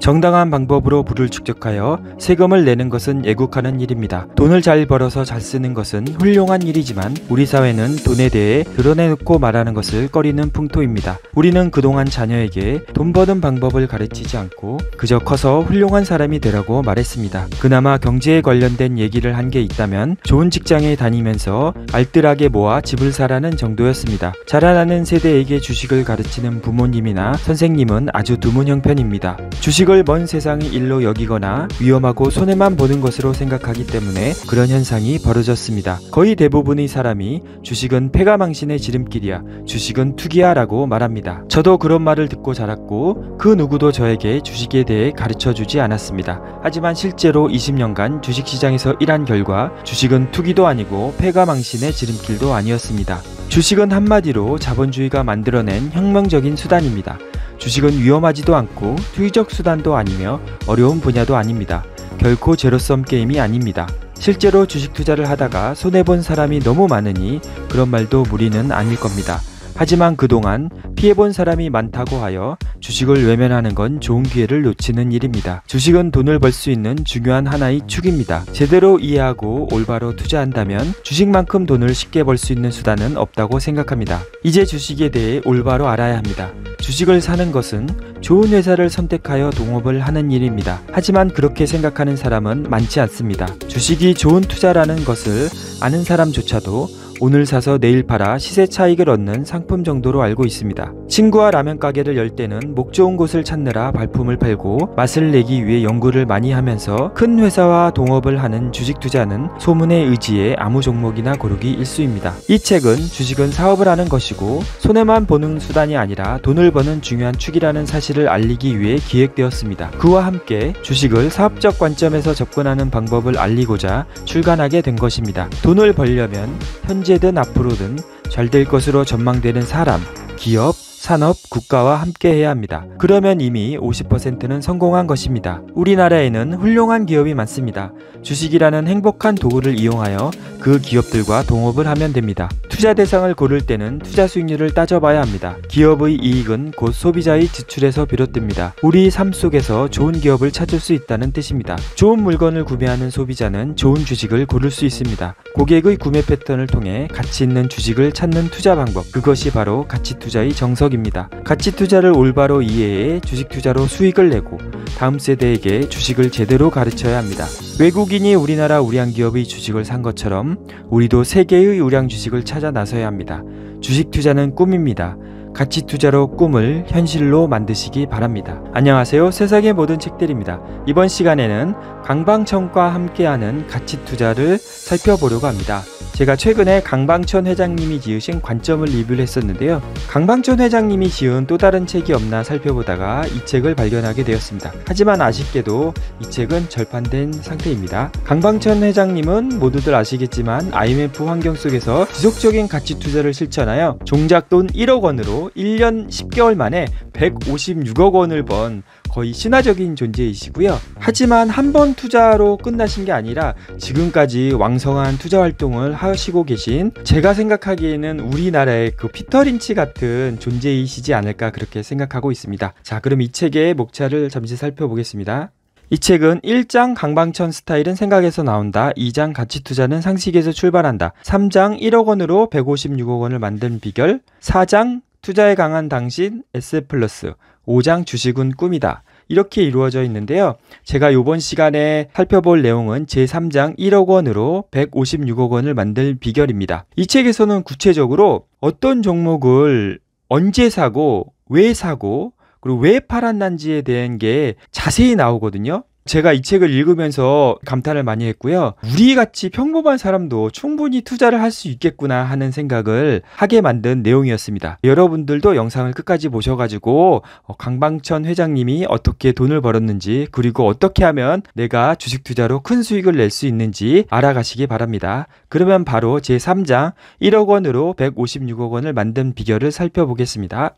정당한 방법으로 부를 축적하여 세금을 내는 것은 애국하는 일입니다. 돈을 잘 벌어서 잘 쓰는 것은 훌륭한 일이지만 우리 사회는 돈에 대해 드러내놓고 말하는 것을 꺼리는 풍토입니다. 우리는 그동안 자녀에게 돈 버는 방법을 가르치지 않고 그저 커서 훌륭한 사람이 되라고 말했습니다. 그나마 경제에 관련된 얘기를 한 게 있다면 좋은 직장에 다니면서 알뜰하게 모아 집을 사라는 정도였습니다. 자라나는 세대에게 주식을 가르치는 부모님이나 선생님은 아주 드문 형편입니다. 주식 이걸 먼 세상의 일로 여기거나 위험하고 손해만 보는 것으로 생각하기 때문에 그런 현상이 벌어졌습니다. 거의 대부분의 사람이 주식은 패가망신의 지름길이야, 주식은 투기야 라고 말합니다. 저도 그런 말을 듣고 자랐고 그 누구도 저에게 주식에 대해 가르쳐 주지 않았습니다. 하지만 실제로 20년간 주식시장에서 일한 결과 주식은 투기도 아니고 패가망신의 지름길도 아니었습니다. 주식은 한마디로 자본주의가 만들어낸 혁명적인 수단입니다. 주식은 위험하지도 않고 투의적 수단도 아니며 어려운 분야도 아닙니다. 결코 제로섬 게임이 아닙니다. 실제로 주식 투자를 하다가 손해본 사람이 너무 많으니 그런 말도 무리는 아닐 겁니다. 하지만 그동안 피해본 사람이 많다고 하여 주식을 외면하는 건 좋은 기회를 놓치는 일입니다. 주식은 돈을 벌 수 있는 중요한 하나의 축입니다. 제대로 이해하고 올바로 투자한다면 주식만큼 돈을 쉽게 벌 수 있는 수단은 없다고 생각합니다. 이제 주식에 대해 올바로 알아야 합니다. 주식을 사는 것은 좋은 회사를 선택하여 동업을 하는 일입니다. 하지만 그렇게 생각하는 사람은 많지 않습니다. 주식이 좋은 투자라는 것을 아는 사람조차도 오늘 사서 내일 팔아 시세 차익을 얻는 상품 정도로 알고 있습니다. 친구와 라면 가게를 열 때는 목 좋은 곳을 찾느라 발품을 팔고 맛을 내기 위해 연구를 많이 하면서 큰 회사와 동업을 하는 주식 투자는 소문의의지에 아무 종목이나 고르기 일수입니다. 이 책은 주식은 사업을 하는 것이고 손해만 보는 수단이 아니라 돈을 버는 중요한 축이라는 사실을 알리기 위해 기획되었습니다. 그와 함께 주식을 사업적 관점에서 접근하는 방법을 알리고자 출간하게 된 것입니다. 돈을 벌려면 현재 현재든 앞으로든 잘 될 것으로 전망되는 사람, 기업, 산업, 국가와 함께해야 합니다. 그러면 이미 50%는 성공한 것입니다. 우리나라에는 훌륭한 기업이 많습니다. 주식이라는 행복한 도구를 이용하여 그 기업들과 동업을 하면 됩니다. 투자 대상을 고를 때는 투자 수익률을 따져봐야 합니다. 기업의 이익은 곧 소비자의 지출에서 비롯됩니다. 우리 삶 속에서 좋은 기업을 찾을 수 있다는 뜻입니다. 좋은 물건을 구매하는 소비자는 좋은 주식을 고를 수 있습니다. 고객의 구매 패턴을 통해 가치 있는 주식을 찾는 투자 방법, 그것이 바로 가치 투자의 정석입니다. 드립니다. 가치 투자를 올바로 이해해 주식 투자로 수익을 내고 다음 세대에게 주식을 제대로 가르쳐야 합니다. 외국인이 우리나라 우량 기업의 주식을 산 것처럼 우리도 세계의 우량 주식을 찾아 나서야 합니다. 주식 투자는 꿈입니다. 가치 투자로 꿈을 현실로 만드시기 바랍니다. 안녕하세요. 세상의 모든 책들입니다. 이번 시간에는 강방천과 함께하는 가치 투자를 살펴보려고 합니다. 제가 최근에 강방천 회장님이 지으신 관점을 리뷰를 했었는데요. 강방천 회장님이 지은 또 다른 책이 없나 살펴보다가 이 책을 발견하게 되었습니다. 하지만 아쉽게도 이 책은 절판된 상태입니다. 강방천 회장님은 모두들 아시겠지만 IMF 환경 속에서 지속적인 가치 투자를 실천하여 종작돈 1억 원으로 1년 10개월 만에 156억 원을 번 거의 신화적인 존재이시고요. 하지만 한 번 투자로 끝나신 게 아니라 지금까지 왕성한 투자 활동을 하시고 계신 제가 생각하기에는 우리나라의 그 피터 린치 같은 존재이시지 않을까 그렇게 생각하고 있습니다. 자, 그럼 이 책의 목차를 잠시 살펴보겠습니다. 이 책은 1장 강방천 스타일은 생각에서 나온다. 2장 가치 투자는 상식에서 출발한다. 3장 1억 원으로 156억 원을 만든 비결. 4장 투자에 강한 당신 S 플러스 5장 주식은 꿈이다. 이렇게 이루어져 있는데요. 제가 이번 시간에 살펴볼 내용은 제3장 1억 원으로 156억 원을 만들 비결입니다. 이 책에서는 구체적으로 어떤 종목을 언제 사고 왜 사고 그리고 왜 팔았는지에 대한 게 자세히 나오거든요. 제가 이 책을 읽으면서 감탄을 많이 했고요. 우리 같이 평범한 사람도 충분히 투자를 할 수 있겠구나 하는 생각을 하게 만든 내용이었습니다. 여러분들도 영상을 끝까지 보셔가지고 어, 강방천 회장님이 어떻게 돈을 벌었는지 그리고 어떻게 하면 내가 주식 투자로 큰 수익을 낼 수 있는지 알아가시기 바랍니다. 그러면 바로 제 3장 1억 원으로 156억 원을 만든 비결을 살펴보겠습니다.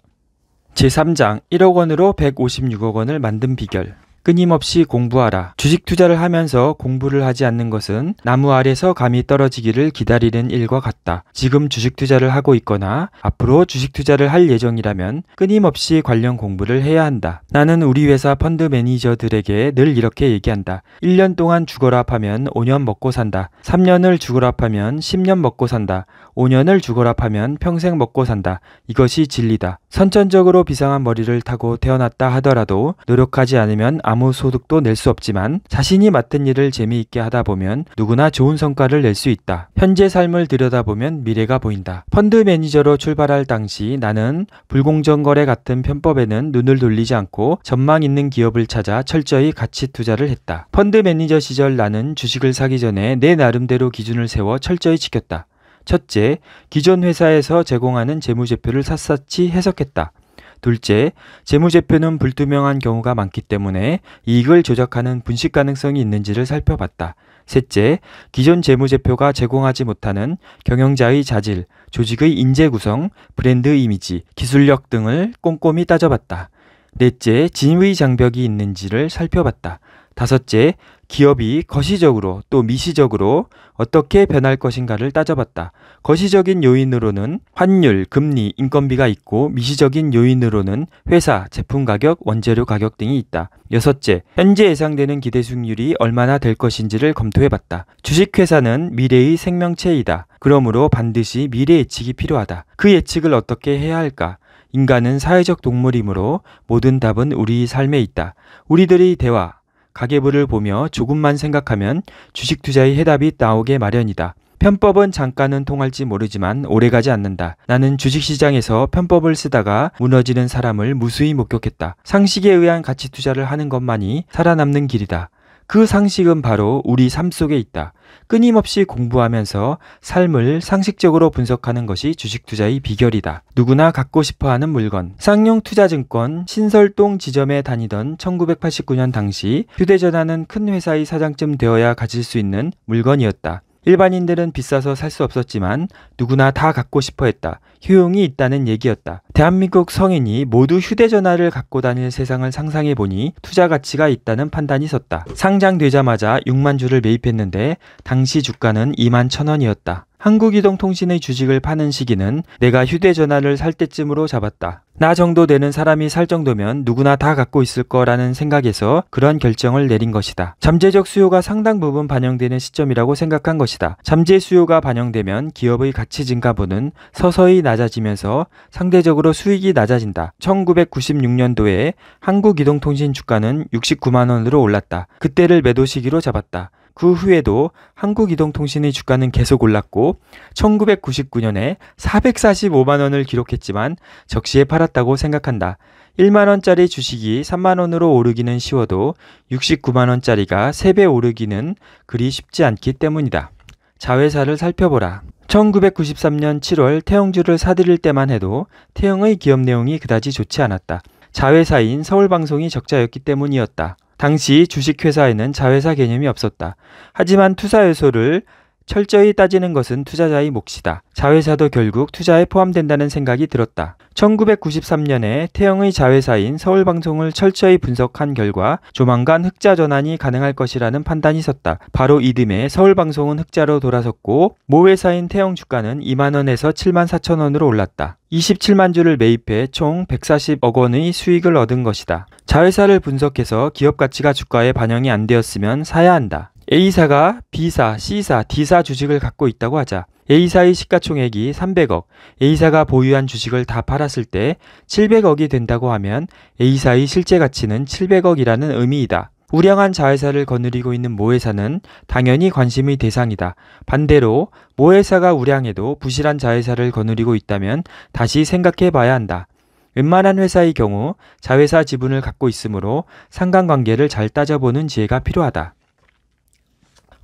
제3장 1억 원으로 156억 원을 만든 비결 끊임없이 공부하라. 주식 투자를 하면서 공부를 하지 않는 것은 나무 아래서 감이 떨어지기를 기다리는 일과 같다. 지금 주식 투자를 하고 있거나 앞으로 주식 투자를 할 예정이라면 끊임없이 관련 공부를 해야 한다. 나는 우리 회사 펀드 매니저들에게 늘 이렇게 얘기한다. 1년 동안 죽어라 파면 5년 먹고 산다. 3년을 죽어라 파면 10년 먹고 산다. 5년을 죽어라 파면 평생 먹고 산다. 이것이 진리다. 선천적으로 비상한 머리를 타고 태어났다 하더라도 노력하지 않으면 아무 소득도 낼 수 없지만 자신이 맡은 일을 재미있게 하다 보면 누구나 좋은 성과를 낼 수 있다. 현재 삶을 들여다보면 미래가 보인다. 펀드 매니저로 출발할 당시 나는 불공정 거래 같은 편법에는 눈을 돌리지 않고 전망 있는 기업을 찾아 철저히 가치 투자를 했다. 펀드 매니저 시절 나는 주식을 사기 전에 내 나름대로 기준을 세워 철저히 지켰다. 첫째, 기존 회사에서 제공하는 재무제표를 샅샅이 해석했다. 둘째, 재무제표는 불투명한 경우가 많기 때문에 이익을 조작하는 분식 가능성이 있는지를 살펴봤다. 셋째, 기존 재무제표가 제공하지 못하는 경영자의 자질, 조직의 인재 구성, 브랜드 이미지, 기술력 등을 꼼꼼히 따져봤다. 넷째, 진위 장벽이 있는지를 살펴봤다. 다섯째, 기업이 거시적으로 또 미시적으로 어떻게 변할 것인가를 따져봤다. 거시적인 요인으로는 환율, 금리, 인건비가 있고 미시적인 요인으로는 회사, 제품 가격, 원재료 가격 등이 있다. 여섯째, 현재 예상되는 기대 수익률이 얼마나 될 것인지를 검토해봤다. 주식회사는 미래의 생명체이다. 그러므로 반드시 미래 예측이 필요하다. 그 예측을 어떻게 해야 할까? 인간은 사회적 동물이므로 모든 답은 우리 삶에 있다. 우리들의 대화, 가계부를 보며 조금만 생각하면 주식 투자의 해답이 나오게 마련이다. 편법은 잠깐은 통할지 모르지만 오래가지 않는다. 나는 주식시장에서 편법을 쓰다가 무너지는 사람을 무수히 목격했다. 상식에 의한 가치 투자를 하는 것만이 살아남는 길이다. 그 상식은 바로 우리 삶 속에 있다. 끊임없이 공부하면서 삶을 상식적으로 분석하는 것이 주식 투자의 비결이다. 누구나 갖고 싶어 하는 물건. 쌍용 투자증권 신설동 지점에 다니던 1989년 당시 휴대전화는 큰 회사의 사장쯤 되어야 가질 수 있는 물건이었다. 일반인들은 비싸서 살 수 없었지만 누구나 다 갖고 싶어 했다. 효용이 있다는 얘기였다. 대한민국 성인이 모두 휴대전화를 갖고 다닐 세상을 상상해 보니 투자 가치가 있다는 판단이 섰다. 상장되자마자 6만 주를 매입했는데 당시 주가는 2만 천 원이었다. 한국이동통신의 주식을 파는 시기는 내가 휴대전화를 살 때쯤으로 잡았다. 나 정도 되는 사람이 살 정도면 누구나 다 갖고 있을 거라는 생각에서 그런 결정을 내린 것이다. 잠재적 수요가 상당 부분 반영되는 시점이라고 생각한 것이다. 잠재 수요가 반영되면 기업의 가치 증가분은 서서히 낮아지면서 상대적으로 수익이 낮아진다. 1996년도에 한국이동통신 주가는 69만원으로 올랐다. 그때를 매도 시기로 잡았다. 그 후에도 한국이동통신의 주가는 계속 올랐고 1999년에 445만 원을 기록했지만 적시에 팔았다고 생각한다. 1만 원짜리 주식이 3만 원으로 오르기는 쉬워도 69만 원짜리가 3배 오르기는 그리 쉽지 않기 때문이다. 자회사를 살펴보라. 1993년 7월 태용주를 사들일 때만 해도 태용의 기업 내용이 그다지 좋지 않았다. 자회사인 서울방송이 적자였기 때문이었다. 당시 주식회사에는 자회사 개념이 없었다. 하지만 투자 요소를 철저히 따지는 것은 투자자의 몫이다. 자회사도 결국 투자에 포함된다는 생각이 들었다. 1993년에 태영의 자회사인 서울방송을 철저히 분석한 결과 조만간 흑자 전환이 가능할 것이라는 판단이 섰다. 바로 이듬해 서울방송은 흑자로 돌아섰고 모 회사인 태영 주가는 2만원에서 7만 4천원으로 올랐다. 27만 주를 매입해 총 140억 원의 수익을 얻은 것이다. 자회사를 분석해서 기업 가치가 주가에 반영이 안 되었으면 사야 한다. A사가 B사, C사, D사 주식을 갖고 있다고 하자 A사의 시가총액이 300억, A사가 보유한 주식을 다 팔았을 때 700억이 된다고 하면 A사의 실제 가치는 700억이라는 의미이다. 우량한 자회사를 거느리고 있는 모회사는 당연히 관심의 대상이다. 반대로 모회사가 우량해도 부실한 자회사를 거느리고 있다면 다시 생각해 봐야 한다. 웬만한 회사의 경우 자회사 지분을 갖고 있으므로 상관관계를 잘 따져보는 지혜가 필요하다.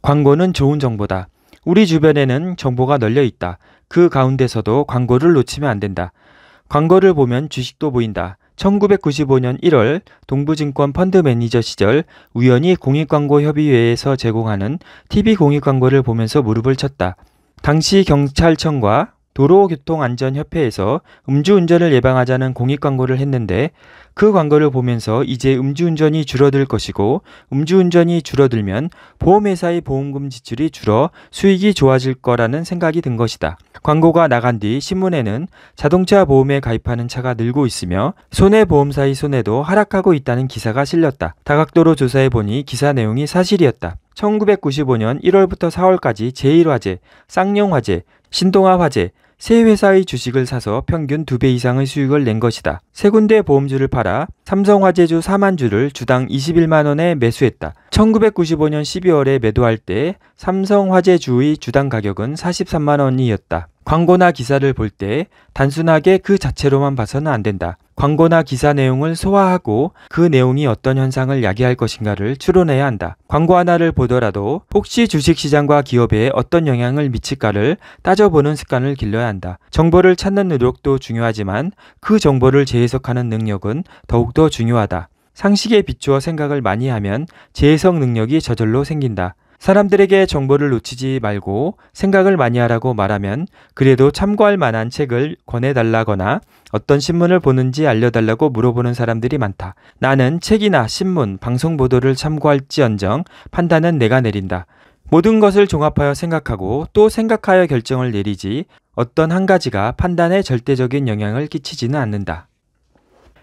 광고는 좋은 정보다. 우리 주변에는 정보가 널려 있다. 그 가운데서도 광고를 놓치면 안 된다. 광고를 보면 주식도 보인다. 1995년 1월 동부증권 펀드 매니저 시절 우연히 공익광고협의회에서 제공하는 TV 공익광고를 보면서 무릎을 쳤다. 당시 경찰청과 도로교통안전협회에서 음주운전을 예방하자는 공익광고를 했는데 그 광고를 보면서 이제 음주운전이 줄어들 것이고 음주운전이 줄어들면 보험회사의 보험금 지출이 줄어 수익이 좋아질 거라는 생각이 든 것이다. 광고가 나간 뒤 신문에는 자동차 보험에 가입하는 차가 늘고 있으며 손해보험사의 손해도 하락하고 있다는 기사가 실렸다. 다각도로 조사해 보니 기사 내용이 사실이었다. 1995년 1월부터 4월까지 제1화재, 쌍용화재, 신동아화재, 세 회사의 주식을 사서 평균 2배 이상의 수익을 낸 것이다. 세 군데 보험주를 팔아 삼성화재주 4만 주를 주당 21만원에 매수했다. 1995년 12월에 매도할 때 삼성화재주의 주당 가격은 43만원이었다. 광고나 기사를 볼 때 단순하게 그 자체로만 봐서는 안 된다. 광고나 기사 내용을 소화하고 그 내용이 어떤 현상을 야기할 것인가를 추론해야 한다. 광고 하나를 보더라도 혹시 주식시장과 기업에 어떤 영향을 미칠까를 따져보는 습관을 길러야 한다. 정보를 찾는 노력도 중요하지만 그 정보를 재해석하는 능력은 더욱더 중요하다. 상식에 비추어 생각을 많이 하면 재해석 능력이 저절로 생긴다. 사람들에게 정보를 놓치지 말고 생각을 많이 하라고 말하면 그래도 참고할 만한 책을 권해달라거나 어떤 신문을 보는지 알려달라고 물어보는 사람들이 많다. 나는 책이나 신문, 방송 보도를 참고할지언정 판단은 내가 내린다. 모든 것을 종합하여 생각하고 또 생각하여 결정을 내리지 어떤 한 가지가 판단에 절대적인 영향을 끼치지는 않는다.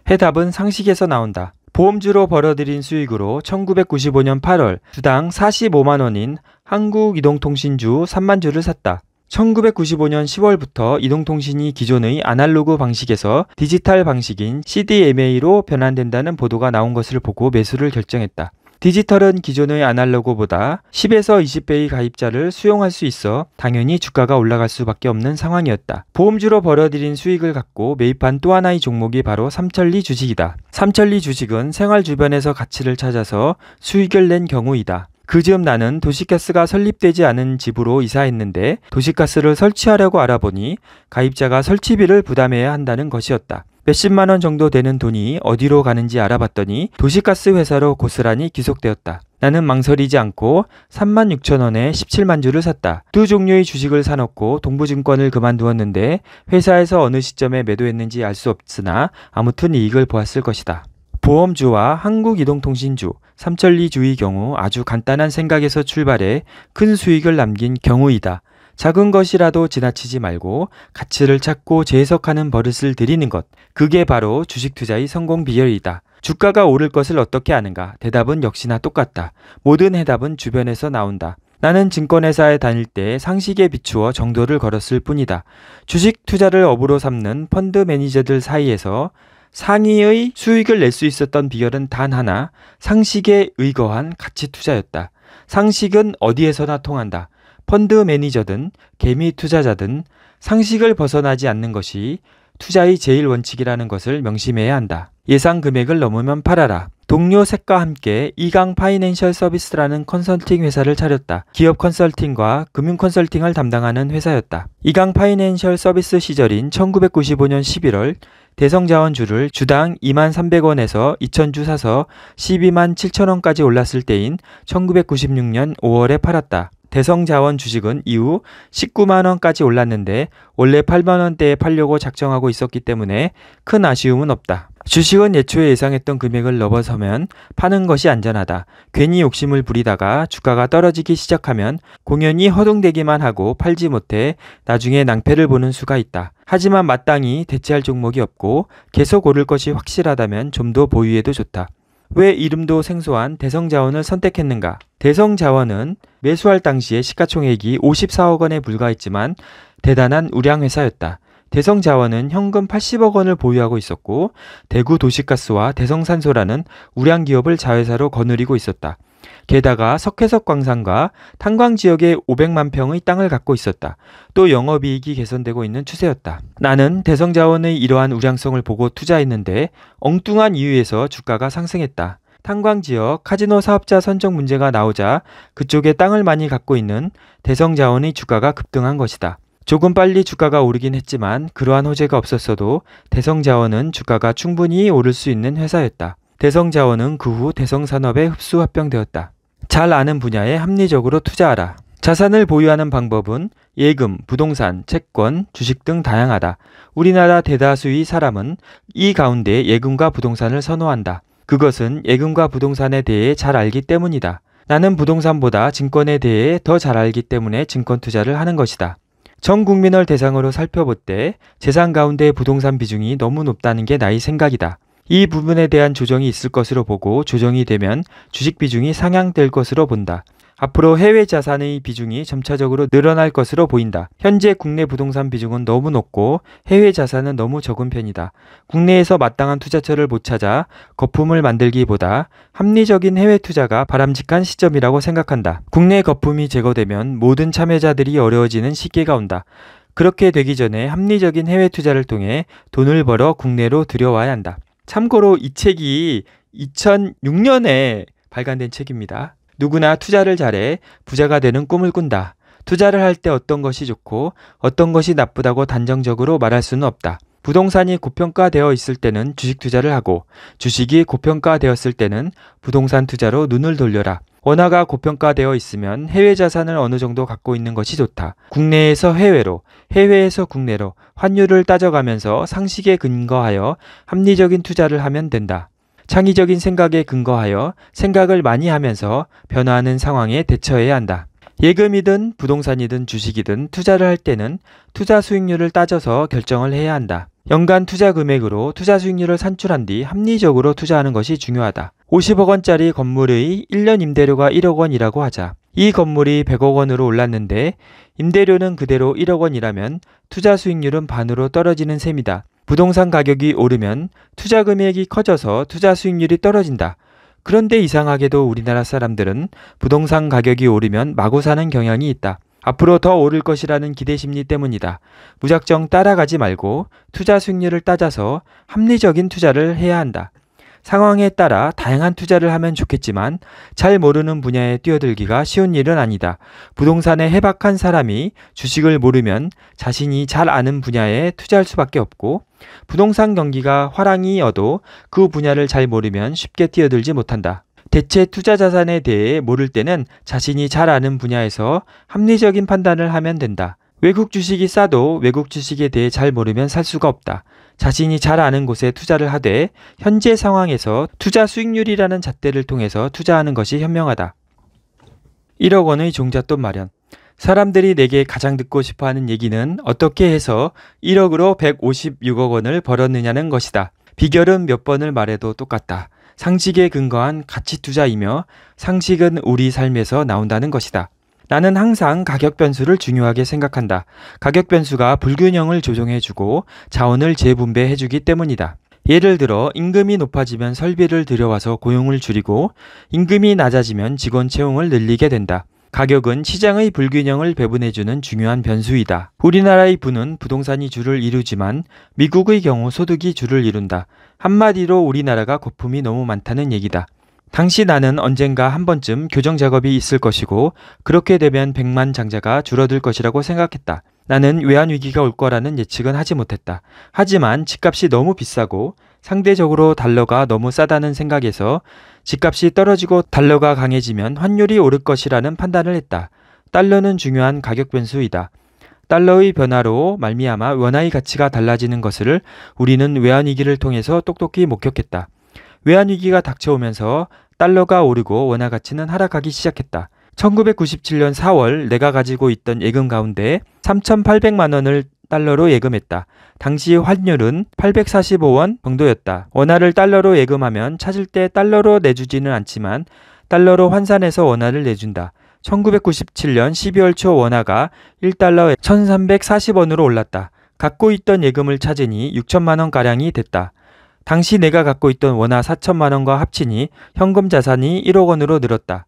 해답은 상식에서 나온다. 보험주로 벌어들인 수익으로 1995년 8월 주당 45만 원인 한국이동통신주 3만 주를 샀다. 1995년 10월부터 이동통신이 기존의 아날로그 방식에서 디지털 방식인 CDMA로 변환된다는 보도가 나온 것을 보고 매수를 결정했다. 디지털은 기존의 아날로그보다 10에서 20배의 가입자를 수용할 수 있어 당연히 주가가 올라갈 수밖에 없는 상황이었다. 보험주로 벌어들인 수익을 갖고 매입한 또 하나의 종목이 바로 삼천리 주식이다. 삼천리 주식은 생활 주변에서 가치를 찾아서 수익을 낸 경우이다. 그 즈음 나는 도시가스가 설립되지 않은 집으로 이사했는데 도시가스를 설치하려고 알아보니 가입자가 설치비를 부담해야 한다는 것이었다. 몇십만 원 정도 되는 돈이 어디로 가는지 알아봤더니 도시가스 회사로 고스란히 귀속되었다. 나는 망설이지 않고 3만 6천 원에 17만 주를 샀다. 두 종류의 주식을 사놓고 동부증권을 그만두었는데 회사에서 어느 시점에 매도했는지 알 수 없으나 아무튼 이익을 보았을 것이다. 보험주와 한국이동통신주, 삼천리주의 경우 아주 간단한 생각에서 출발해 큰 수익을 남긴 경우이다. 작은 것이라도 지나치지 말고 가치를 찾고 재해석하는 버릇을 들이는 것. 그게 바로 주식 투자의 성공 비결이다. 주가가 오를 것을 어떻게 아는가? 대답은 역시나 똑같다. 모든 해답은 주변에서 나온다. 나는 증권회사에 다닐 때 상식에 비추어 정도를 걸었을 뿐이다. 주식 투자를 업으로 삼는 펀드 매니저들 사이에서 상위의 수익을 낼 수 있었던 비결은 단 하나, 상식에 의거한 가치 투자였다. 상식은 어디에서나 통한다. 펀드 매니저든 개미 투자자든 상식을 벗어나지 않는 것이 투자의 제일 원칙이라는 것을 명심해야 한다. 예상 금액을 넘으면 팔아라. 동료 색과 함께 이강 파이낸셜 서비스라는 컨설팅 회사를 차렸다. 기업 컨설팅과 금융 컨설팅을 담당하는 회사였다. 이강 파이낸셜 서비스 시절인 1995년 11월 대성자원주를 주당 2만 300원에서 2천주 사서 12만 7천원까지 올랐을 때인 1996년 5월에 팔았다. 대성자원 주식은 이후 19만원까지 올랐는데 원래 8만원대에 팔려고 작정하고 있었기 때문에 큰 아쉬움은 없다. 주식은 예초에 예상했던 금액을 넘어서면 파는 것이 안전하다. 괜히 욕심을 부리다가 주가가 떨어지기 시작하면 공연히 허둥대기만 하고 팔지 못해 나중에 낭패를 보는 수가 있다. 하지만 마땅히 대체할 종목이 없고 계속 오를 것이 확실하다면 좀 더 보유해도 좋다. 왜 이름도 생소한 대성자원을 선택했는가? 대성자원은 매수할 당시에 시가총액이 54억 원에 불과했지만 대단한 우량회사였다. 대성자원은 현금 80억 원을 보유하고 있었고 대구 도시가스와 대성산소라는 우량기업을 자회사로 거느리고 있었다. 게다가 석회석 광산과 탄광 지역에 500만 평의 땅을 갖고 있었다. 또 영업이익이 개선되고 있는 추세였다. 나는 대성자원의 이러한 우량성을 보고 투자했는데 엉뚱한 이유에서 주가가 상승했다. 탄광 지역 카지노 사업자 선정 문제가 나오자 그쪽에 땅을 많이 갖고 있는 대성자원의 주가가 급등한 것이다. 조금 빨리 주가가 오르긴 했지만 그러한 호재가 없었어도 대성자원은 주가가 충분히 오를 수 있는 회사였다. 대성자원은 그 후 대성산업에 흡수 합병되었다. 잘 아는 분야에 합리적으로 투자하라. 자산을 보유하는 방법은 예금, 부동산, 채권, 주식 등 다양하다. 우리나라 대다수의 사람은 이 가운데 예금과 부동산을 선호한다. 그것은 예금과 부동산에 대해 잘 알기 때문이다. 나는 부동산보다 증권에 대해 더 잘 알기 때문에 증권 투자를 하는 것이다. 전 국민을 대상으로 살펴볼 때 재산 가운데 부동산 비중이 너무 높다는 게 나의 생각이다. 이 부분에 대한 조정이 있을 것으로 보고 조정이 되면 주식 비중이 상향될 것으로 본다. 앞으로 해외 자산의 비중이 점차적으로 늘어날 것으로 보인다. 현재 국내 부동산 비중은 너무 높고 해외 자산은 너무 적은 편이다. 국내에서 마땅한 투자처를 못 찾아 거품을 만들기보다 합리적인 해외 투자가 바람직한 시점이라고 생각한다. 국내 거품이 제거되면 모든 참여자들이 어려워지는 시기가 온다. 그렇게 되기 전에 합리적인 해외 투자를 통해 돈을 벌어 국내로 들여와야 한다. 참고로 이 책이 2006년에 발간된 책입니다. 누구나 투자를 잘해 부자가 되는 꿈을 꾼다. 투자를 할 때 어떤 것이 좋고 어떤 것이 나쁘다고 단정적으로 말할 수는 없다. 부동산이 고평가되어 있을 때는 주식 투자를 하고 주식이 고평가되었을 때는 부동산 투자로 눈을 돌려라. 원화가 고평가되어 있으면 해외 자산을 어느 정도 갖고 있는 것이 좋다. 국내에서 해외로, 해외에서 국내로 환율을 따져가면서 상식에 근거하여 합리적인 투자를 하면 된다. 창의적인 생각에 근거하여 생각을 많이 하면서 변화하는 상황에 대처해야 한다. 예금이든 부동산이든 주식이든 투자를 할 때는 투자 수익률을 따져서 결정을 해야 한다. 연간 투자 금액으로 투자 수익률을 산출한 뒤 합리적으로 투자하는 것이 중요하다. 50억 원짜리 건물의 1년 임대료가 1억 원이라고 하자 이 건물이 100억 원으로 올랐는데 임대료는 그대로 1억 원이라면 투자 수익률은 반으로 떨어지는 셈이다. 부동산 가격이 오르면 투자 금액이 커져서 투자 수익률이 떨어진다. 그런데 이상하게도 우리나라 사람들은 부동산 가격이 오르면 마구 사는 경향이 있다. 앞으로 더 오를 것이라는 기대 심리 때문이다. 무작정 따라가지 말고 투자 수익률을 따져서 합리적인 투자를 해야 한다. 상황에 따라 다양한 투자를 하면 좋겠지만 잘 모르는 분야에 뛰어들기가 쉬운 일은 아니다. 부동산에 해박한 사람이 주식을 모르면 자신이 잘 아는 분야에 투자할 수밖에 없고 부동산 경기가 화랑이어도 그 분야를 잘 모르면 쉽게 뛰어들지 못한다. 대체 투자 자산에 대해 모를 때는 자신이 잘 아는 분야에서 합리적인 판단을 하면 된다. 외국 주식이 싸도 외국 주식에 대해 잘 모르면 살 수가 없다. 자신이 잘 아는 곳에 투자를 하되 현재 상황에서 투자 수익률이라는 잣대를 통해서 투자하는 것이 현명하다. 1억 원의 종잣돈 마련. 사람들이 내게 가장 듣고 싶어 하는 얘기는 어떻게 해서 1억으로 156억 원을 벌었느냐는 것이다. 비결은 몇 번을 말해도 똑같다. 상식에 근거한 가치 투자이며 상식은 우리 삶에서 나온다는 것이다. 나는 항상 가격 변수를 중요하게 생각한다. 가격 변수가 불균형을 조정해주고 자원을 재분배해주기 때문이다. 예를 들어 임금이 높아지면 설비를 들여와서 고용을 줄이고 임금이 낮아지면 직원 채용을 늘리게 된다. 가격은 시장의 불균형을 배분해주는 중요한 변수이다. 우리나라의 부는 부동산이 주를 이루지만 미국의 경우 소득이 주를 이룬다. 한마디로 우리나라가 거품이 너무 많다는 얘기다. 당시 나는 언젠가 한 번쯤 교정 작업이 있을 것이고 그렇게 되면 백만 장자가 줄어들 것이라고 생각했다. 나는 외환 위기가 올 거라는 예측은 하지 못했다. 하지만 집값이 너무 비싸고 상대적으로 달러가 너무 싸다는 생각에서 집값이 떨어지고 달러가 강해지면 환율이 오를 것이라는 판단을 했다. 달러는 중요한 가격 변수이다. 달러의 변화로 말미암아 원화의 가치가 달라지는 것을 우리는 외환위기를 통해서 똑똑히 목격했다. 외환위기가 닥쳐오면서 달러가 오르고 원화 가치는 하락하기 시작했다. 1997년 4월 내가 가지고 있던 예금 가운데 3,800만 원을 달러로 예금했다. 당시 환율은 845원 정도였다. 원화를 달러로 예금하면 찾을 때 달러로 내주지는 않지만 달러로 환산해서 원화를 내준다. 1997년 12월 초 원화가 1달러에 1340원으로 올랐다. 갖고 있던 예금을 찾으니 6천만원가량이 됐다. 당시 내가 갖고 있던 원화 4천만 원과 합치니 현금 자산이 1억 원으로 늘었다.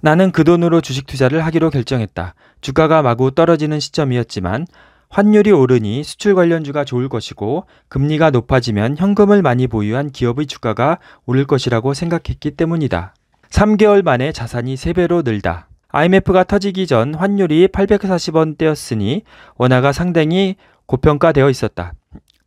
나는 그 돈으로 주식 투자를 하기로 결정했다. 주가가 마구 떨어지는 시점이었지만 환율이 오르니 수출 관련주가 좋을 것이고 금리가 높아지면 현금을 많이 보유한 기업의 주가가 오를 것이라고 생각했기 때문이다. 3개월 만에 자산이 3배로 늘다. IMF가 터지기 전 환율이 840원대였으니 원화가 상당히 고평가되어 있었다.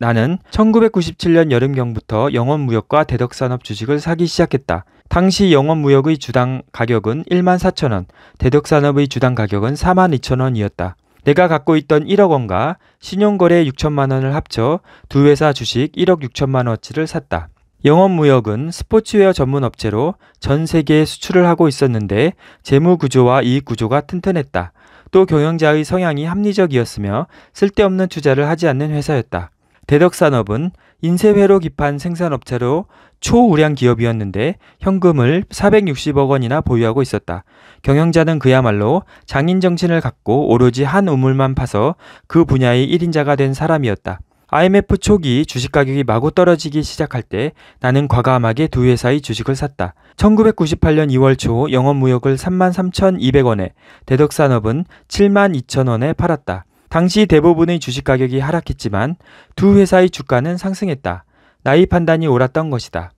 나는 1997년 여름경부터 영원무역과 대덕산업 주식을 사기 시작했다. 당시 영원무역의 주당 가격은 1만 4천원, 대덕산업의 주당 가격은 4만 2천원이었다. 내가 갖고 있던 1억 원과 신용거래 6천만 원을 합쳐 두 회사 주식 1억 6천만 원어치를 샀다. 영업무역은 스포츠웨어 전문 업체로 전 세계에 수출을 하고 있었는데 재무 구조와 이익 구조가 튼튼했다. 또 경영자의 성향이 합리적이었으며 쓸데없는 투자를 하지 않는 회사였다. 대덕산업은 인쇄회로 기판 생산업체로 초우량 기업이었는데 현금을 460억 원이나 보유하고 있었다. 경영자는 그야말로 장인 정신을 갖고 오로지 한 우물만 파서 그 분야의 1인자가 된 사람이었다. IMF 초기 주식 가격이 마구 떨어지기 시작할 때 나는 과감하게 두 회사의 주식을 샀다. 1998년 2월 초 영업 무역을 33,200원에 대덕산업은 72,000원에 팔았다. 당시 대부분의 주식 가격이 하락했지만 두 회사의 주가는 상승했다. 나이 판단이 옳았던 것이다.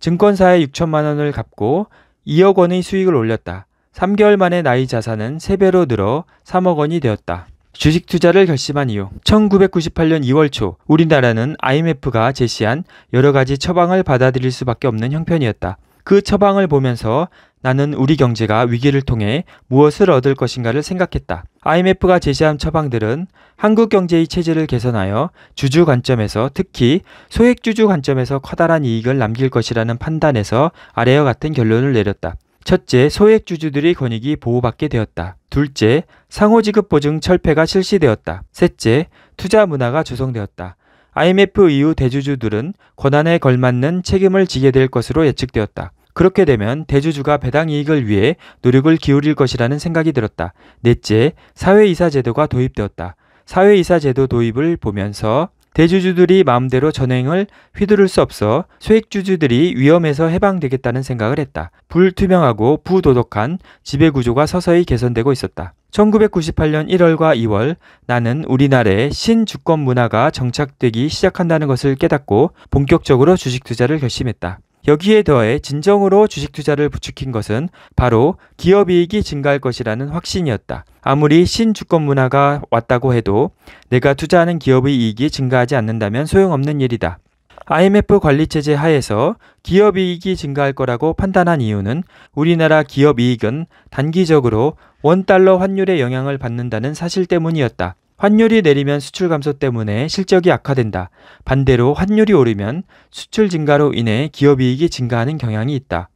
증권사에 6천만 원을 갚고 2억 원의 수익을 올렸다. 3개월 만에 나이 자산은 3배로 늘어 3억 원이 되었다. 주식 투자를 결심한 이후 1998년 2월 초 우리나라는 IMF가 제시한 여러 가지 처방을 받아들일 수밖에 없는 형편이었다. 그 처방을 보면서 나는 우리 경제가 위기를 통해 무엇을 얻을 것인가를 생각했다. IMF가 제시한 처방들은 한국 경제의 체제를 개선하여 주주 관점에서 특히 소액 주주 관점에서 커다란 이익을 남길 것이라는 판단에서 아래와 같은 결론을 내렸다. 첫째, 소액 주주들의 권익이 보호받게 되었다. 둘째, 상호지급 보증 철폐가 실시되었다. 셋째, 투자 문화가 조성되었다. IMF 이후 대주주들은 권한에 걸맞는 책임을 지게 될 것으로 예측되었다. 그렇게 되면 대주주가 배당 이익을 위해 노력을 기울일 것이라는 생각이 들었다. 넷째, 사회이사 제도가 도입되었다. 사회이사 제도 도입을 보면서 대주주들이 마음대로 전행을 휘두를 수 없어 수익주주들이 위험에서 해방되겠다는 생각을 했다. 불투명하고 부도덕한 지배구조가 서서히 개선되고 있었다. 1998년 1월과 2월 나는 우리나라의 신주권 문화가 정착되기 시작한다는 것을 깨닫고 본격적으로 주식 투자를 결심했다. 여기에 더해 진정으로 주식 투자를 부추킨 것은 바로 기업 이익이 증가할 것이라는 확신이었다. 아무리 신주권 문화가 왔다고 해도 내가 투자하는 기업의 이익이 증가하지 않는다면 소용없는 일이다. IMF 관리체제 하에서 기업 이익이 증가할 거라고 판단한 이유는 우리나라 기업 이익은 단기적으로 원달러 환율의 영향을 받는다는 사실 때문이었다. 환율이 내리면 수출 감소 때문에 실적이 악화된다. 반대로 환율이 오르면 수출 증가로 인해 기업이익이 증가하는 경향이 있다.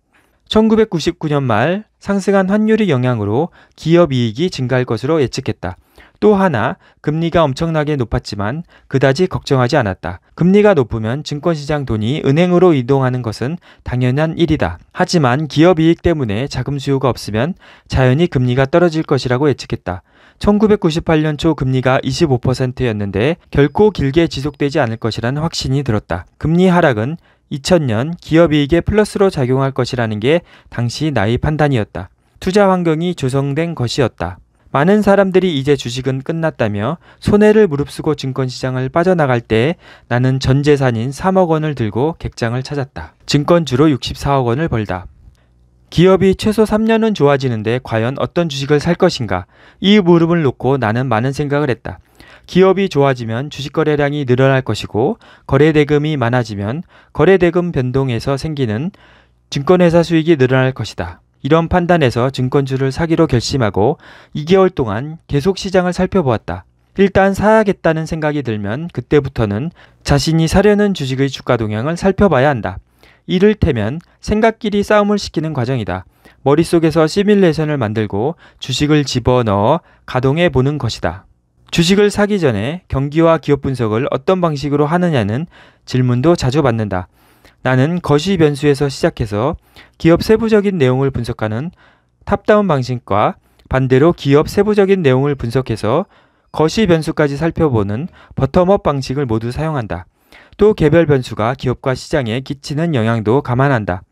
1999년 말 상승한 환율의 영향으로 기업이익이 증가할 것으로 예측했다. 또 하나, 금리가 엄청나게 높았지만 그다지 걱정하지 않았다. 금리가 높으면 증권시장 돈이 은행으로 이동하는 것은 당연한 일이다. 하지만 기업 이익 때문에 자금 수요가 없으면 자연히 금리가 떨어질 것이라고 예측했다. 1998년 초 금리가 25%였는데 결코 길게 지속되지 않을 것이란 확신이 들었다. 금리 하락은 2000년 기업이익에 플러스로 작용할 것이라는 게 당시 나의 판단이었다. 투자 환경이 조성된 것이었다. 많은 사람들이 이제 주식은 끝났다며 손해를 무릅쓰고 증권시장을 빠져나갈 때 나는 전 재산인 3억 원을 들고 객장을 찾았다. 증권주로 64억 원을 벌다. 기업이 최소 3년은 좋아지는데 과연 어떤 주식을 살 것인가? 이 물음을 놓고 나는 많은 생각을 했다. 기업이 좋아지면 주식 거래량이 늘어날 것이고 거래 대금이 많아지면 거래 대금 변동에서 생기는 증권회사 수익이 늘어날 것이다. 이런 판단에서 증권주를 사기로 결심하고 2개월 동안 계속 시장을 살펴보았다. 일단 사야겠다는 생각이 들면 그때부터는 자신이 사려는 주식의 주가 동향을 살펴봐야 한다. 이를테면 생각끼리 싸움을 시키는 과정이다. 머릿속에서 시뮬레이션을 만들고 주식을 집어넣어 가동해 보는 것이다. 주식을 사기 전에 경기와 기업 분석을 어떤 방식으로 하느냐는 질문도 자주 받는다. 나는 거시 변수에서 시작해서 기업 세부적인 내용을 분석하는 탑다운 방식과 반대로 기업 세부적인 내용을 분석해서 거시 변수까지 살펴보는 버텀업 방식을 모두 사용한다. 또 개별 변수가 기업과 시장에 끼치는 영향도 감안한다.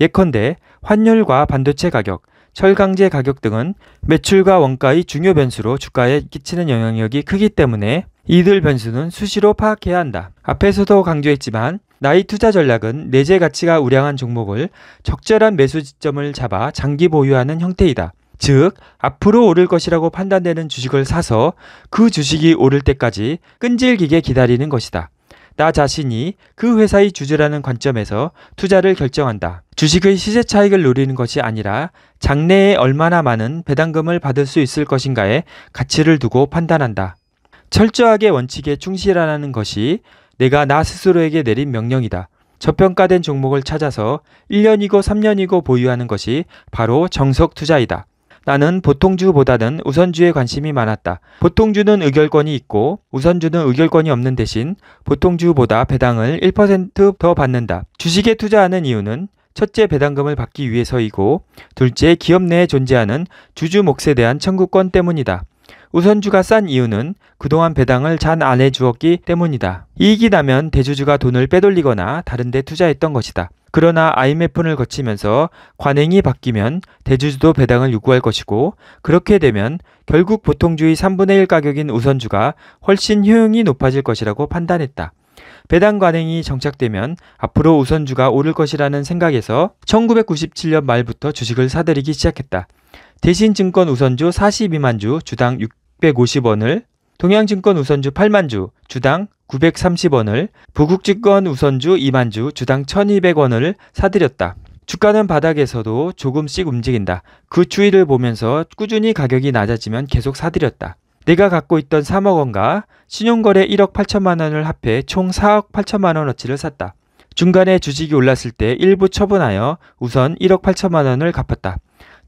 예컨대 환율과 반도체 가격, 철강제 가격 등은 매출과 원가의 중요 변수로 주가에 끼치는 영향력이 크기 때문에 이들 변수는 수시로 파악해야 한다. 앞에서도 강조했지만 나이 투자 전략은 내재 가치가 우량한 종목을 적절한 매수 지점을 잡아 장기 보유하는 형태이다. 즉, 앞으로 오를 것이라고 판단되는 주식을 사서 그 주식이 오를 때까지 끈질기게 기다리는 것이다. 나 자신이 그 회사의 주주라는 관점에서 투자를 결정한다. 주식의 시세 차익을 노리는 것이 아니라 장래에 얼마나 많은 배당금을 받을 수 있을 것인가에 가치를 두고 판단한다. 철저하게 원칙에 충실하라는 것이 내가 나 스스로에게 내린 명령이다. 저평가된 종목을 찾아서 1년이고 3년이고 보유하는 것이 바로 정석 투자이다. 나는 보통주보다는 우선주에 관심이 많았다. 보통주는 의결권이 있고 우선주는 의결권이 없는 대신 보통주보다 배당을 1%더 받는다. 주식에 투자하는 이유는 첫째 배당금을 받기 위해서이고 둘째 기업 내에 존재하는 주주 몫에 대한 청구권 때문이다. 우선주가 싼 이유는 그동안 배당을 잘안 해주었기 때문이다. 이익이 나면 대주주가 돈을 빼돌리거나 다른데 투자했던 것이다. 그러나 IMF를 거치면서 관행이 바뀌면 대주주도 배당을 요구할 것이고 그렇게 되면 결국 보통주의 3분의 1 가격인 우선주가 훨씬 효용이 높아질 것이라고 판단했다. 배당 관행이 정착되면 앞으로 우선주가 오를 것이라는 생각에서 1997년 말부터 주식을 사들이기 시작했다. 대신증권 우선주 42만 주 주당 650원을 동양증권 우선주 8만 주 주당 930원을 부국증권 우선주 2만 주 주당 1200원을 사들였다. 주가는 바닥에서도 조금씩 움직인다. 그 추이를 보면서 꾸준히 가격이 낮아지면 계속 사들였다. 내가 갖고 있던 3억 원과 신용거래 1억 8천만 원을 합해 총 4억 8천만 원어치를 샀다. 중간에 주식이 올랐을 때 일부 처분하여 우선 1억 8천만 원을 갚았다.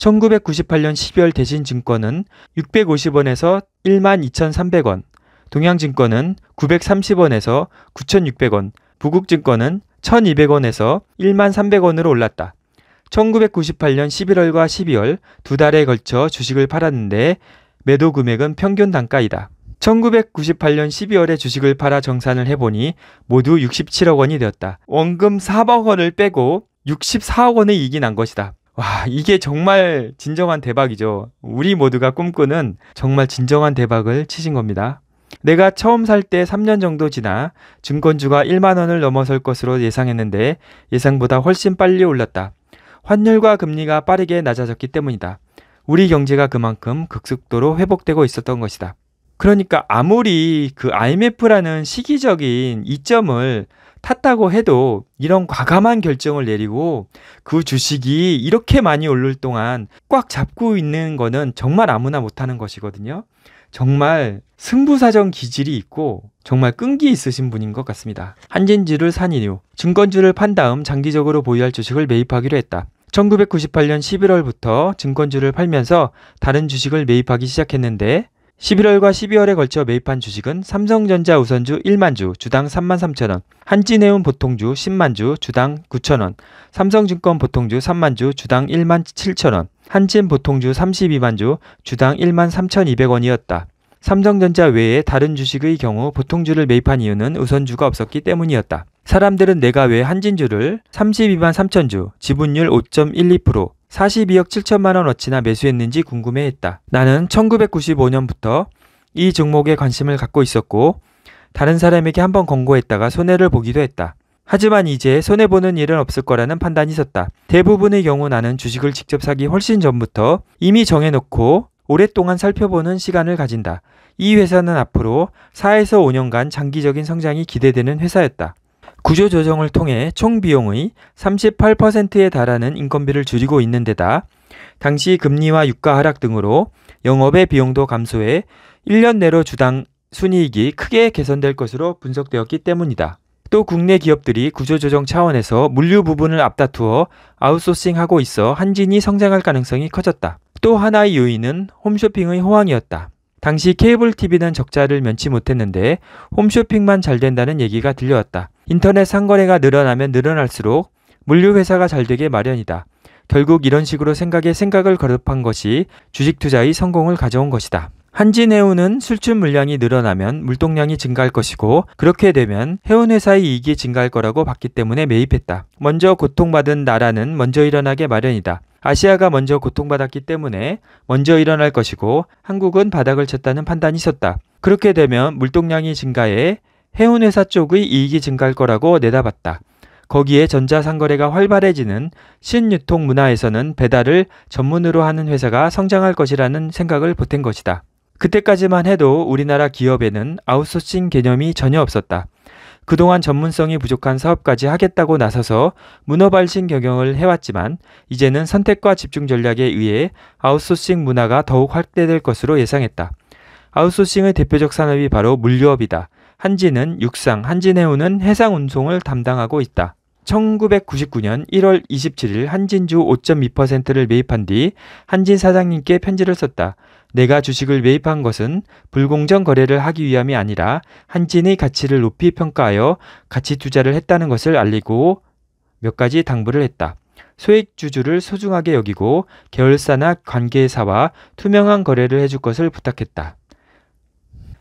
1998년 12월 대신증권은 650원에서 12,300원, 동양증권은 930원에서 9,600원, 부국증권은 1,200원에서 13,300원으로 올랐다. 1998년 11월과 12월 두 달에 걸쳐 주식을 팔았는데 매도 금액은 평균 단가이다. 1998년 12월에 주식을 팔아 정산을 해보니 모두 67억 원이 되었다. 원금 4억 원을 빼고 64억 원의 이익이 난 것이다. 와, 이게 정말 진정한 대박이죠. 우리 모두가 꿈꾸는 정말 진정한 대박을 치신 겁니다. 내가 처음 살 때 3년 정도 지나 증권주가 1만 원을 넘어설 것으로 예상했는데 예상보다 훨씬 빨리 올랐다. 환율과 금리가 빠르게 낮아졌기 때문이다. 우리 경제가 그만큼 극속도로 회복되고 있었던 것이다. 그러니까 아무리 그 IMF라는 시기적인 이점을 탔다고 해도 이런 과감한 결정을 내리고 그 주식이 이렇게 많이 오를 동안 꽉 잡고 있는 거는 정말 아무나 못하는 것이거든요. 정말 승부사정 기질이 있고 정말 끈기 있으신 분인 것 같습니다. 한진주를 산 이후 증권주를 판 다음 장기적으로 보유할 주식을 매입하기로 했다. 1998년 11월부터 증권주를 팔면서 다른 주식을 매입하기 시작했는데 11월과 12월에 걸쳐 매입한 주식은 삼성전자 우선주 1만 주 주당 3만 3천 원, 한진해운 보통주 10만 주 주당 9천 원, 삼성증권 보통주 3만 주 주당 1만 7천 원, 한진 보통주 32만 주 주당 1만 3,200원이었다. 삼성전자 외에 다른 주식의 경우 보통주를 매입한 이유는 우선주가 없었기 때문이었다. 사람들은 내가 왜 한진주를 32만 3천주, 지분율 5.12%, 42억 7천만 원어치나 매수했는지 궁금해했다. 나는 1995년부터 이 종목에 관심을 갖고 있었고 다른 사람에게 한번 권고했다가 손해를 보기도 했다. 하지만 이제 손해보는 일은 없을 거라는 판단이 섰다. 대부분의 경우 나는 주식을 직접 사기 훨씬 전부터 이미 정해놓고 오랫동안 살펴보는 시간을 가진다. 이 회사는 앞으로 4에서 5년간 장기적인 성장이 기대되는 회사였다. 구조조정을 통해 총 비용의 38%에 달하는 인건비를 줄이고 있는 데다 당시 금리와 유가 하락 등으로 영업의 비용도 감소해 1년 내로 주당 순이익이 크게 개선될 것으로 분석되었기 때문이다. 또 국내 기업들이 구조조정 차원에서 물류 부분을 앞다투어 아웃소싱하고 있어 한진이 성장할 가능성이 커졌다. 또 하나의 요인은 홈쇼핑의 호황이었다. 당시 케이블 TV는 적자를 면치 못했는데 홈쇼핑만 잘 된다는 얘기가 들려왔다. 인터넷 상거래가 늘어나면 늘어날수록 물류 회사가 잘 되게 마련이다. 결국 이런 식으로 생각에 생각을 거듭한 것이 주식 투자의 성공을 가져온 것이다. 한진해운은 수출 물량이 늘어나면 물동량이 증가할 것이고 그렇게 되면 해운회사의 이익이 증가할 거라고 봤기 때문에 매입했다. 먼저 고통받은 나라는 먼저 일어나게 마련이다. 아시아가 먼저 고통받았기 때문에 먼저 일어날 것이고 한국은 바닥을 쳤다는 판단이 있었다. 그렇게 되면 물동량이 증가해 해운회사 쪽의 이익이 증가할 거라고 내다봤다. 거기에 전자상거래가 활발해지는 신유통 문화에서는 배달을 전문으로 하는 회사가 성장할 것이라는 생각을 보탠 것이다. 그때까지만 해도 우리나라 기업에는 아웃소싱 개념이 전혀 없었다. 그동안 전문성이 부족한 사업까지 하겠다고 나서서 문어발신 경영을 해왔지만 이제는 선택과 집중 전략에 의해 아웃소싱 문화가 더욱 확대될 것으로 예상했다. 아웃소싱의 대표적 산업이 바로 물류업이다. 한진은 육상, 한진해운은 해상 운송을 담당하고 있다. 1999년 1월 27일 한진주 5.2%를 매입한 뒤 한진 사장님께 편지를 썼다. 내가 주식을 매입한 것은 불공정 거래를 하기 위함이 아니라 한진의 가치를 높이 평가하여 가치 투자를 했다는 것을 알리고 몇 가지 당부를 했다. 소액 주주를 소중하게 여기고 계열사나 관계사와 투명한 거래를 해줄 것을 부탁했다.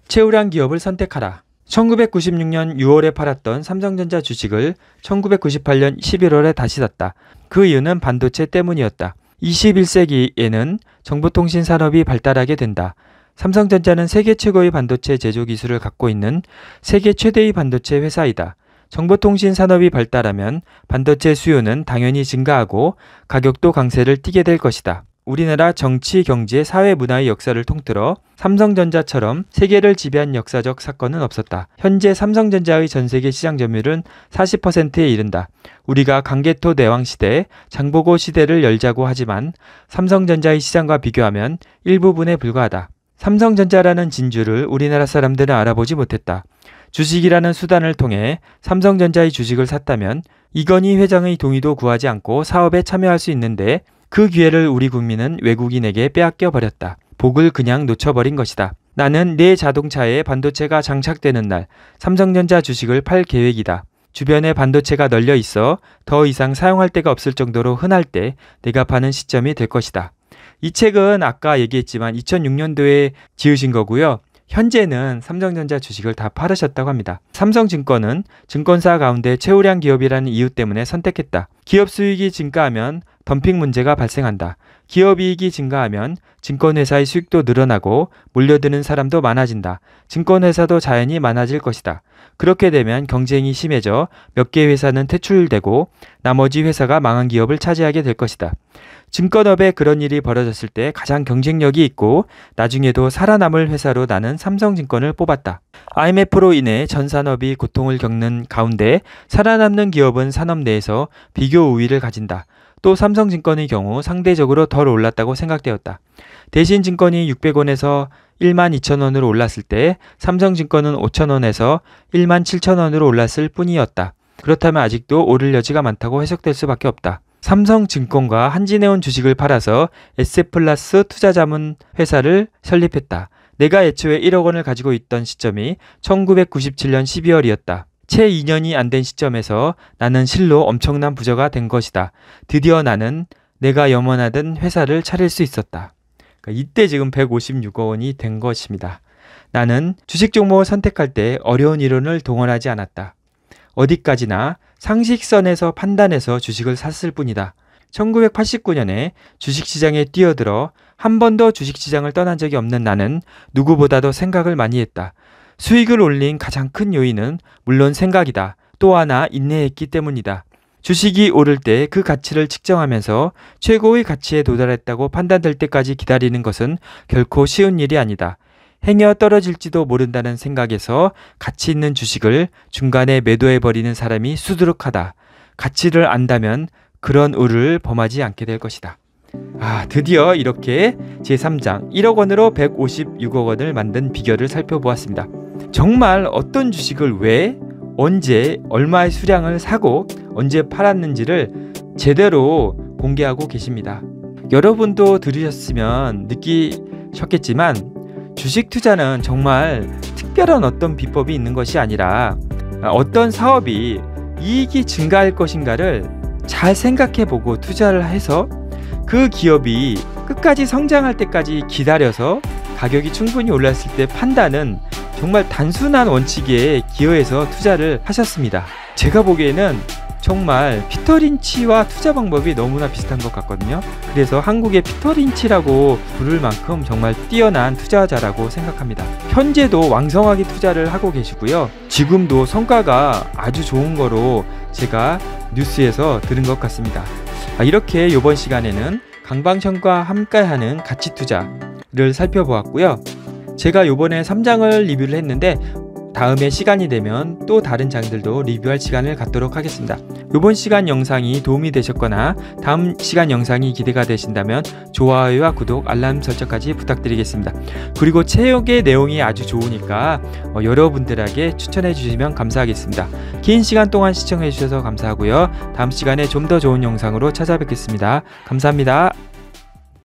채우량 기업을 선택하라. 1996년 6월에 팔았던 삼성전자 주식을 1998년 11월에 다시 샀다. 그 이유는 반도체 때문이었다. 21세기에는 정보통신 산업이 발달하게 된다. 삼성전자는 세계 최고의 반도체 제조 기술을 갖고 있는 세계 최대의 반도체 회사이다. 정보통신 산업이 발달하면 반도체 수요는 당연히 증가하고 가격도 강세를 띠게 될 것이다. 우리나라 정치, 경제, 사회 문화의 역사를 통틀어 삼성전자처럼 세계를 지배한 역사적 사건은 없었다. 현재 삼성전자의 전 세계 시장 점유율은 40%에 이른다. 우리가 강개토 대왕 시대, 장보고 시대를 열자고 하지만 삼성전자의 시장과 비교하면 일부분에 불과하다. 삼성전자라는 진주를 우리나라 사람들은 알아보지 못했다. 주식이라는 수단을 통해 삼성전자의 주식을 샀다면 이건희 회장의 동의도 구하지 않고 사업에 참여할 수 있는데 그 기회를 우리 국민은 외국인에게 빼앗겨 버렸다. 복을 그냥 놓쳐버린 것이다. 나는 내 자동차에 반도체가 장착되는 날 삼성전자 주식을 팔 계획이다. 주변에 반도체가 널려 있어 더 이상 사용할 데가 없을 정도로 흔할 때 내가 파는 시점이 될 것이다. 이 책은 아까 얘기했지만 2006년도에 지으신 거고요. 현재는 삼성전자 주식을 다 팔으셨다고 합니다. 삼성증권은 증권사 가운데 최우량 기업이라는 이유 때문에 선택했다. 기업 수익이 증가하면 덤핑 문제가 발생한다. 기업 이익이 증가하면 증권회사의 수익도 늘어나고 몰려드는 사람도 많아진다. 증권회사도 자연히 많아질 것이다. 그렇게 되면 경쟁이 심해져 몇 개 회사는 퇴출되고 나머지 회사가 망한 기업을 차지하게 될 것이다. 증권업에 그런 일이 벌어졌을 때 가장 경쟁력이 있고 나중에도 살아남을 회사로 나는 삼성증권을 뽑았다. IMF로 인해 전 산업이 고통을 겪는 가운데 살아남는 기업은 산업 내에서 비교 우위를 가진다. 또 삼성증권의 경우 상대적으로 덜 올랐다고 생각되었다. 대신 증권이 600원에서 1 2 0 0 0원으로 올랐을 때 삼성증권은 5 0 0 0원에서1 7 0 0 0원으로 올랐을 뿐이었다. 그렇다면 아직도 오를 여지가 많다고 해석될 수밖에 없다. 삼성증권과 한진해운 주식을 팔아서 S플러스 투자자문 회사를 설립했다. 내가 애초에 1억 원을 가지고 있던 시점이 1997년 12월이었다. 채 2년이 안 된 시점에서 나는 실로 엄청난 부자가 된 것이다. 드디어 나는 내가 염원하던 회사를 차릴 수 있었다. 그러니까 이때 지금 156억 원이 된 것입니다. 나는 주식 종목을 선택할 때 어려운 이론을 동원하지 않았다. 어디까지나 상식선에서 판단해서 주식을 샀을 뿐이다. 1989년에 주식시장에 뛰어들어 한 번도 주식시장을 떠난 적이 없는 나는 누구보다도 생각을 많이 했다. 수익을 올린 가장 큰 요인은 물론 생각이다. 또 하나 인내했기 때문이다. 주식이 오를 때 그 가치를 측정하면서 최고의 가치에 도달했다고 판단될 때까지 기다리는 것은 결코 쉬운 일이 아니다. 행여 떨어질지도 모른다는 생각에서 가치 있는 주식을 중간에 매도해버리는 사람이 수두룩하다. 가치를 안다면 그런 우를 범하지 않게 될 것이다. 아, 드디어 이렇게 제3장 1억 원으로 156억 원을 만든 비결을 살펴보았습니다. 정말 어떤 주식을 왜, 언제, 얼마의 수량을 사고 언제 팔았는지를 제대로 공개하고 계십니다. 여러분도 들으셨으면 느끼셨겠지만 주식 투자는 정말 특별한 어떤 비법이 있는 것이 아니라 어떤 사업이 이익이 증가할 것인가를 잘 생각해 보고 투자를 해서 그 기업이 끝까지 성장할 때까지 기다려서 가격이 충분히 올랐을 때 판단은 정말 단순한 원칙에 기여해서 투자를 하셨습니다. 제가 보기에는 정말 피터린치와 투자 방법이 너무나 비슷한 것 같거든요. 그래서 한국의 피터린치라고 부를 만큼 정말 뛰어난 투자자라고 생각합니다. 현재도 왕성하게 투자를 하고 계시고요. 지금도 성과가 아주 좋은 거로 제가 뉴스에서 들은 것 같습니다. 아, 이렇게 이번 시간에는 강방션과 함께하는 가치투자를 살펴보았고요. 제가 요번에 3장을 리뷰를 했는데 다음에 시간이 되면 또 다른 장들도 리뷰할 시간을 갖도록 하겠습니다. 이번 시간 영상이 도움이 되셨거나 다음 시간 영상이 기대가 되신다면 좋아요와 구독, 알람 설정까지 부탁드리겠습니다. 그리고 체육의 내용이 아주 좋으니까 어, 여러분들에게 추천해 주시면 감사하겠습니다. 긴 시간 동안 시청해 주셔서 감사하고요. 다음 시간에 좀 더 좋은 영상으로 찾아뵙겠습니다. 감사합니다.